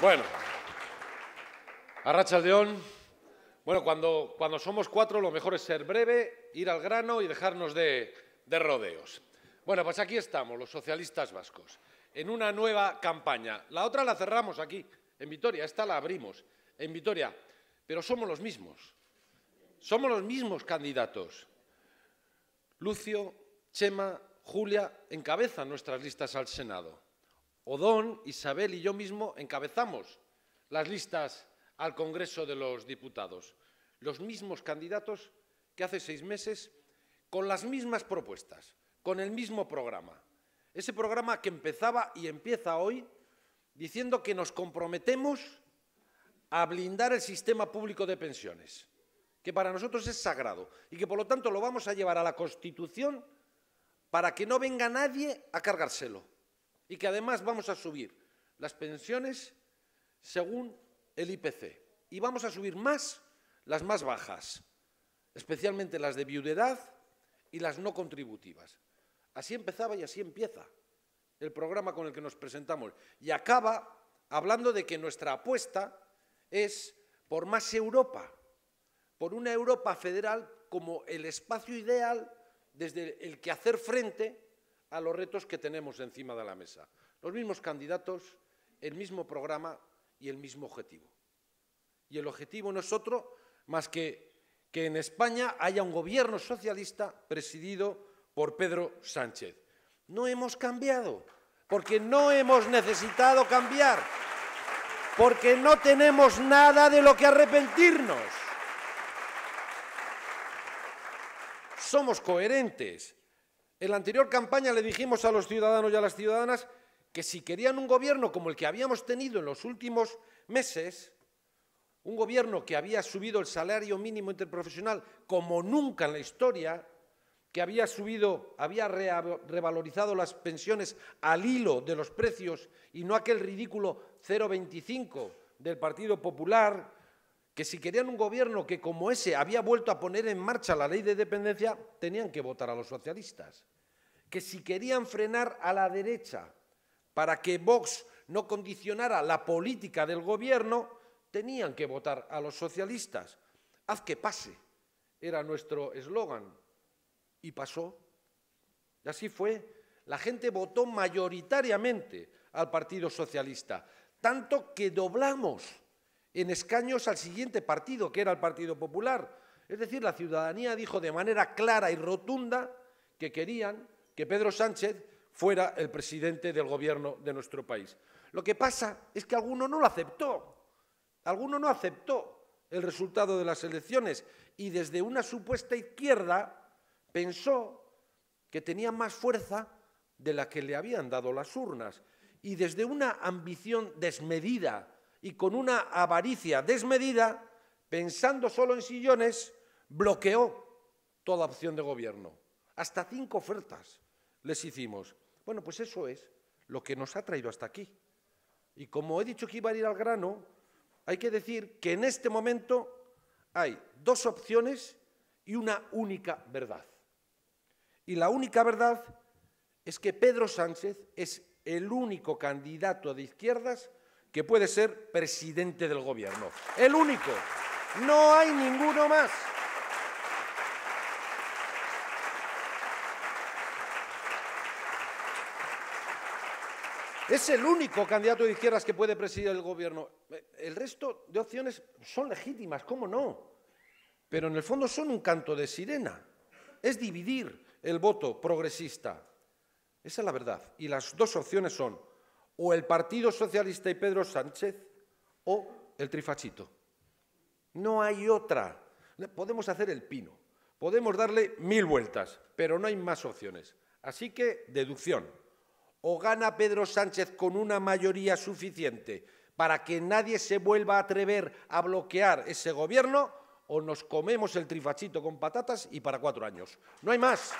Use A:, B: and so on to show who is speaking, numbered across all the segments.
A: Bueno, Arracha León. Bueno, cuando, somos cuatro, lo mejor es ser breve, ir al grano y dejarnos de, de rodeos. Bueno, pues aquí estamos, los socialistas vascos, en una nueva campaña. La otra la cerramos aquí, en Vitoria, esta la abrimos, en Vitoria. Pero somos los mismos, somos los mismos candidatos. Lucio, Chema, Julia encabezan nuestras listas al Senado. Odón, Isabel y yo mismo encabezamos las listas al Congreso de los Diputados. Los mismos candidatos que hace seis meses, con las mismas propuestas, con el mismo programa. Ese programa que empezaba y empieza hoy diciendo que nos comprometemos a blindar el sistema público de pensiones, que para nosotros es sagrado y que por lo tanto lo vamos a llevar a la Constitución para que no venga nadie a cargárselo y que además vamos a subir las pensiones según el IPC y vamos a subir más las más bajas, especialmente las de viudedad y las no contributivas. Así empezaba y así empieza el programa con el que nos presentamos y acaba hablando de que nuestra apuesta es por más Europa, por una Europa federal como el espacio ideal desde el que hacer frente a los retos que tenemos encima de la mesa. Los mismos candidatos, el mismo programa y el mismo objetivo. Y el objetivo no es otro más que que en España haya un gobierno socialista presidido por Pedro Sánchez. No hemos cambiado, porque no hemos necesitado cambiar, porque no tenemos nada de lo que arrepentirnos. Somos coherentes, en la anterior campaña le dijimos a los ciudadanos y a las ciudadanas que si querían un gobierno como el que habíamos tenido en los últimos meses, un gobierno que había subido el salario mínimo interprofesional como nunca en la historia, que había subido, había revalorizado las pensiones al hilo de los precios y no aquel ridículo 0,25 del Partido Popular, que si querían un gobierno que como ese había vuelto a poner en marcha la ley de dependencia, tenían que votar a los socialistas que si querían frenar a la derecha para que Vox no condicionara la política del gobierno, tenían que votar a los socialistas. Haz que pase, era nuestro eslogan. Y pasó. Y así fue. La gente votó mayoritariamente al Partido Socialista, tanto que doblamos en escaños al siguiente partido, que era el Partido Popular. Es decir, la ciudadanía dijo de manera clara y rotunda que querían que Pedro Sánchez fuera el presidente del gobierno de nuestro país. Lo que pasa es que alguno no lo aceptó, alguno no aceptó el resultado de las elecciones y desde una supuesta izquierda pensó que tenía más fuerza de la que le habían dado las urnas y desde una ambición desmedida y con una avaricia desmedida, pensando solo en sillones, bloqueó toda opción de gobierno. Hasta cinco ofertas les hicimos. Bueno, pues eso es lo que nos ha traído hasta aquí. Y como he dicho que iba a ir al grano, hay que decir que en este momento hay dos opciones y una única verdad. Y la única verdad es que Pedro Sánchez es el único candidato de izquierdas que puede ser presidente del gobierno. El único. No hay ninguno más. Es el único candidato de izquierdas que puede presidir el gobierno. El resto de opciones son legítimas, ¿cómo no? Pero en el fondo son un canto de sirena. Es dividir el voto progresista. Esa es la verdad. Y las dos opciones son o el Partido Socialista y Pedro Sánchez o el trifachito. No hay otra. Podemos hacer el pino, podemos darle mil vueltas, pero no hay más opciones. Así que deducción o gana Pedro Sánchez con una mayoría suficiente para que nadie se vuelva a atrever a bloquear ese gobierno, o nos comemos el trifachito con patatas y para cuatro años. No hay más.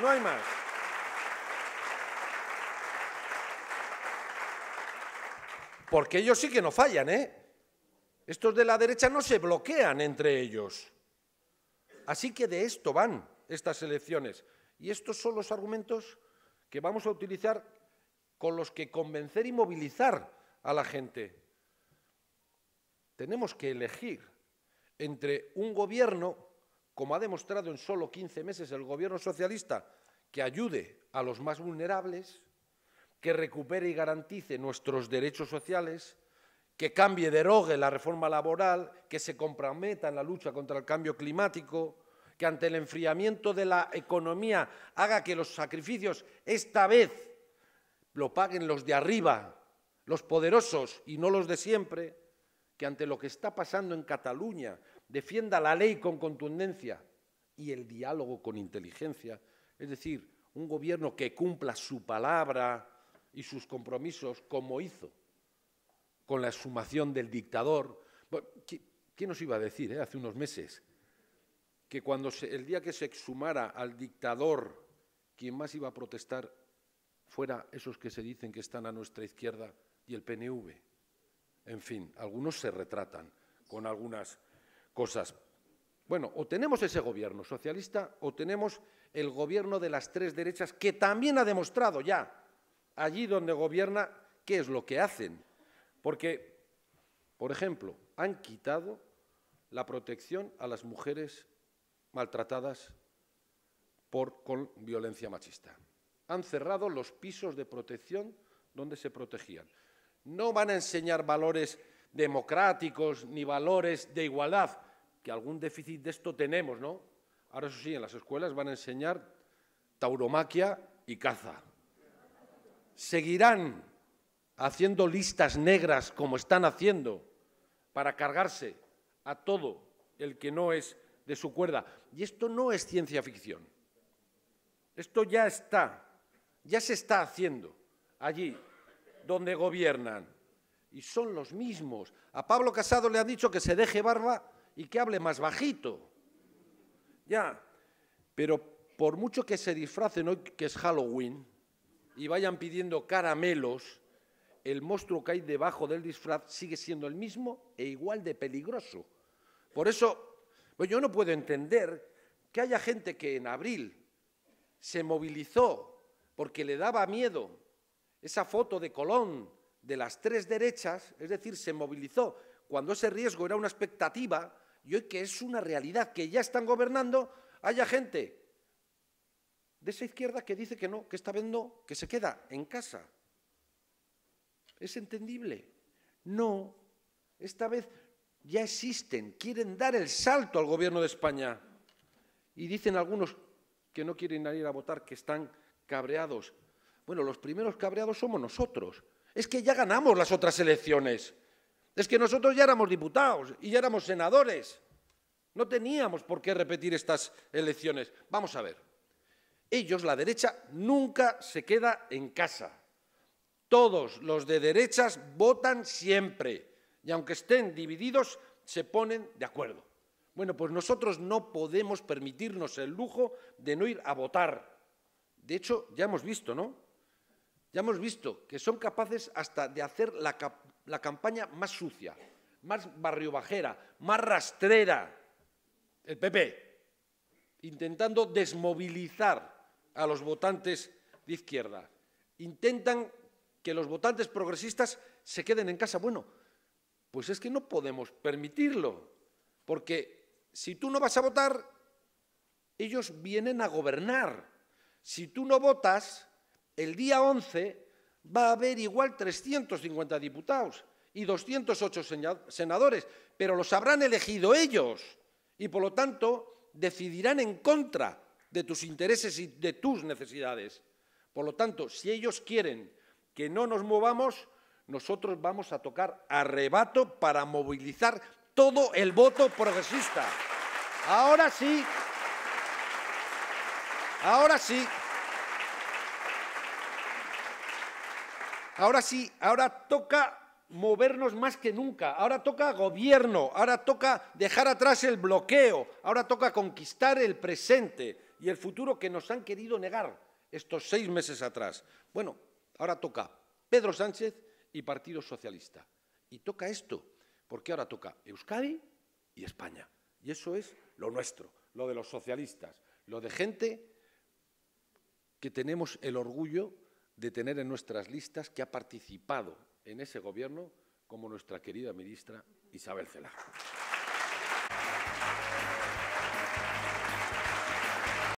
A: No hay más. Porque ellos sí que no fallan, ¿eh? Estos de la derecha no se bloquean entre ellos. Así que de esto van estas elecciones. ¿Y estos son los argumentos que vamos a utilizar con los que convencer y movilizar a la gente. Tenemos que elegir entre un gobierno, como ha demostrado en solo 15 meses el gobierno socialista, que ayude a los más vulnerables, que recupere y garantice nuestros derechos sociales, que cambie, y derogue la reforma laboral, que se comprometa en la lucha contra el cambio climático, que ante el enfriamiento de la economía haga que los sacrificios esta vez lo paguen los de arriba, los poderosos y no los de siempre, que ante lo que está pasando en Cataluña defienda la ley con contundencia y el diálogo con inteligencia, es decir, un gobierno que cumpla su palabra y sus compromisos como hizo con la sumación del dictador. ¿Qué, nos iba a decir eh, hace unos meses? que cuando el día que se exhumara al dictador, quien más iba a protestar fuera esos que se dicen que están a nuestra izquierda y el PNV. En fin, algunos se retratan con algunas cosas. Bueno, o tenemos ese gobierno socialista o tenemos el gobierno de las tres derechas que también ha demostrado ya, allí donde gobierna, qué es lo que hacen. Porque, por ejemplo, han quitado la protección a las mujeres maltratadas por, con violencia machista. Han cerrado los pisos de protección donde se protegían. No van a enseñar valores democráticos ni valores de igualdad, que algún déficit de esto tenemos, ¿no? Ahora eso sí, en las escuelas van a enseñar tauromaquia y caza. Seguirán haciendo listas negras como están haciendo para cargarse a todo el que no es de su cuerda. Y esto no es ciencia ficción. Esto ya está, ya se está haciendo allí donde gobiernan. Y son los mismos. A Pablo Casado le han dicho que se deje barba y que hable más bajito. Ya, pero por mucho que se disfracen hoy que es Halloween y vayan pidiendo caramelos, el monstruo que hay debajo del disfraz sigue siendo el mismo e igual de peligroso. Por eso pues yo no puedo entender que haya gente que en abril se movilizó porque le daba miedo esa foto de Colón de las tres derechas, es decir, se movilizó cuando ese riesgo era una expectativa y hoy que es una realidad, que ya están gobernando, haya gente de esa izquierda que dice que no, que está viendo, que se queda en casa. ¿Es entendible? No, esta vez ya existen, quieren dar el salto al gobierno de España. Y dicen algunos que no quieren ir a votar, que están cabreados. Bueno, los primeros cabreados somos nosotros. Es que ya ganamos las otras elecciones. Es que nosotros ya éramos diputados y ya éramos senadores. No teníamos por qué repetir estas elecciones. Vamos a ver. Ellos, la derecha, nunca se queda en casa. Todos los de derechas votan siempre y aunque estén divididos, se ponen de acuerdo. Bueno, pues nosotros no podemos permitirnos el lujo de no ir a votar. De hecho, ya hemos visto, ¿no? Ya hemos visto que son capaces hasta de hacer la, campaña más sucia, más barriobajera, más rastrera, el PP, intentando desmovilizar a los votantes de izquierda. Intentan que los votantes progresistas se queden en casa. Bueno, pues es que no podemos permitirlo, porque si tú no vas a votar, ellos vienen a gobernar. Si tú no votas, el día 11 va a haber igual 350 diputados y 208 senadores, pero los habrán elegido ellos y por lo tanto decidirán en contra de tus intereses y de tus necesidades. Por lo tanto, si ellos quieren que no nos movamos, nosotros vamos a tocar arrebato para movilizar todo el voto progresista. Ahora sí, ahora sí, ahora sí, ahora toca movernos más que nunca, ahora toca gobierno, ahora toca dejar atrás el bloqueo, ahora toca conquistar el presente y el futuro que nos han querido negar estos seis meses atrás. Bueno, ahora toca Pedro Sánchez y Partido Socialista. Y toca esto, porque ahora toca Euskadi y España. Y eso es lo nuestro, lo de los socialistas, lo de gente que tenemos el orgullo de tener en nuestras listas que ha participado en ese gobierno como nuestra querida ministra Isabel Celaá.